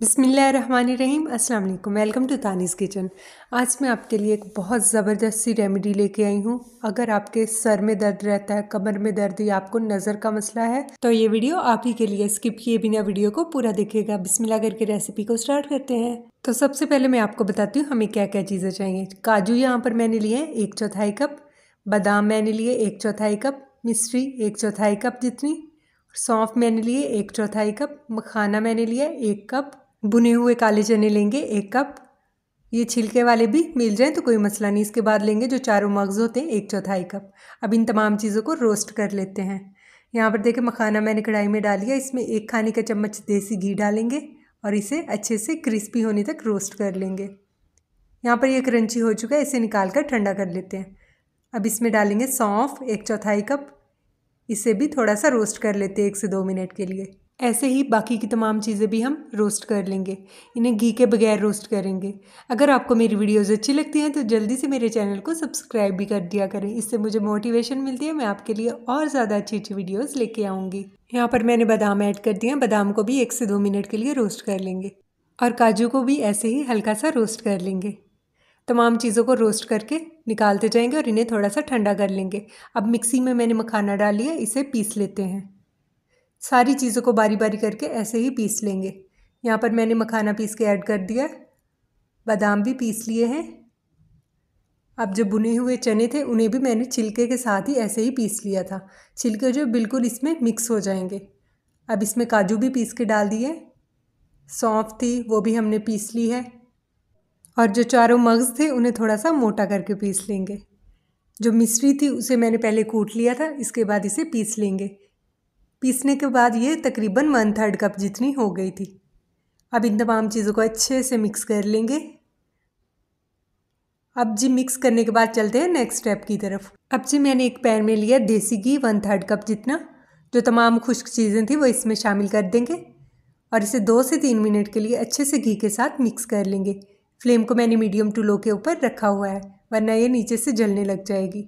बिसमीम अस्सलाम वालेकुम वेलकम टू तानीज़ किचन आज मैं आपके लिए एक बहुत ज़बरदस्त सी रेमेडी लेके आई हूँ अगर आपके सर में दर्द रहता है कमर में दर्द या आपको नज़र का मसला है तो ये वीडियो आप ही के लिए स्किप किए बिना वीडियो को पूरा देखेगा बिस्मिल्लाह करके रेसिपी को स्टार्ट करते हैं तो सबसे पहले मैं आपको बताती हूँ हमें क्या क्या चीज़ें चाहिए काजू यहाँ पर मैंने लिए हैं एक चौथाई कप बादाम मैंने लिए एक चौथाई कप मिश्री एक चौथाई कप जितनी सौंफ मैंने लिए एक चौथाई कप मखाना मैंने लिया एक कप बुने हुए काले चने लेंगे एक कप ये छिलके वाले भी मिल जाएँ तो कोई मसला नहीं इसके बाद लेंगे जो चारों मग्ज़ होते हैं एक चौथाई कप अब इन तमाम चीज़ों को रोस्ट कर लेते हैं यहाँ पर देखें मखाना मैंने कढ़ाई में डाल लिया इसमें एक खाने का चम्मच देसी घी डालेंगे और इसे अच्छे से क्रिस्पी होने तक रोस्ट कर लेंगे यहाँ पर ये क्रंची हो चुका है इसे निकाल कर ठंडा कर लेते हैं अब इसमें डालेंगे सौंफ एक चौथाई कप इसे भी थोड़ा सा रोस्ट कर लेते हैं एक से दो मिनट के लिए ऐसे ही बाकी की तमाम चीज़ें भी हम रोस्ट कर लेंगे इन्हें घी के बगैर रोस्ट करेंगे अगर आपको मेरी वीडियोज़ अच्छी लगती हैं तो जल्दी से मेरे चैनल को सब्सक्राइब भी कर दिया करें इससे मुझे मोटिवेशन मिलती है मैं आपके लिए और ज़्यादा अच्छी अच्छी वीडियोज़ लेके आऊँगी यहाँ पर मैंने बादाम ऐड कर दिए हैं बादाम को भी एक से दो मिनट के लिए रोस्ट कर लेंगे और काजू को भी ऐसे ही हल्का सा रोस्ट कर लेंगे तमाम चीज़ों को रोस्ट करके निकालते जाएंगे और इन्हें थोड़ा सा ठंडा कर लेंगे अब मिक्सी में मैंने मखाना डाल लिया इसे पीस लेते हैं सारी चीज़ों को बारी बारी करके ऐसे ही पीस लेंगे यहाँ पर मैंने मखाना पीस के ऐड कर दिया बादाम भी पीस लिए हैं अब जो बुने हुए चने थे उन्हें भी मैंने छिलके के साथ ही ऐसे ही पीस लिया था छिलके जो बिल्कुल इसमें मिक्स हो जाएंगे अब इसमें काजू भी पीस के डाल दिए सौंफ थी वो भी हमने पीस ली है और जो चारों मग्ज़ थे उन्हें थोड़ा सा मोटा करके पीस लेंगे जो मिश्री थी उसे मैंने पहले कूट लिया था इसके बाद इसे पीस लेंगे पीसने के बाद ये तकरीबन वन थर्ड कप जितनी हो गई थी अब इन तमाम चीज़ों को अच्छे से मिक्स कर लेंगे अब जी मिक्स करने के बाद चलते हैं नेक्स्ट स्टेप की तरफ अब जी मैंने एक पैन में लिया देसी घी वन थर्ड कप जितना जो तमाम खुश्क चीज़ें थी वो इसमें शामिल कर देंगे और इसे दो से तीन मिनट के लिए अच्छे से घी के साथ मिक्स कर लेंगे फ्लेम को मैंने मीडियम टू लो के ऊपर रखा हुआ है वरना ये नीचे से जलने लग जाएगी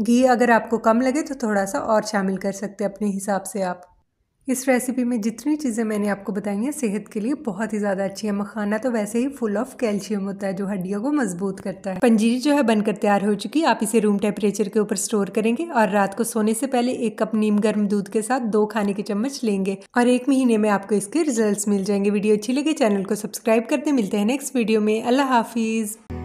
घी अगर आपको कम लगे तो थोड़ा सा और शामिल कर सकते हैं अपने हिसाब से आप इस रेसिपी में जितनी चीज़ें मैंने आपको बताई हैं सेहत के लिए बहुत ही ज़्यादा अच्छी है मखाना तो वैसे ही फुल ऑफ कैल्शियम होता है जो हड्डियों को मजबूत करता है पंजीरी जो है बनकर तैयार हो चुकी है आप इसे रूम टेम्परेचर के ऊपर स्टोर करेंगे और रात को सोने से पहले एक कप नीम गर्म दूध के साथ दो खाने के चम्मच लेंगे और एक महीने में आपको इसके रिजल्ट मिल जाएंगे वीडियो अच्छी लगे चैनल को सब्सक्राइब करते मिलते हैं नेक्स्ट वीडियो में अल्लाह हाफिज़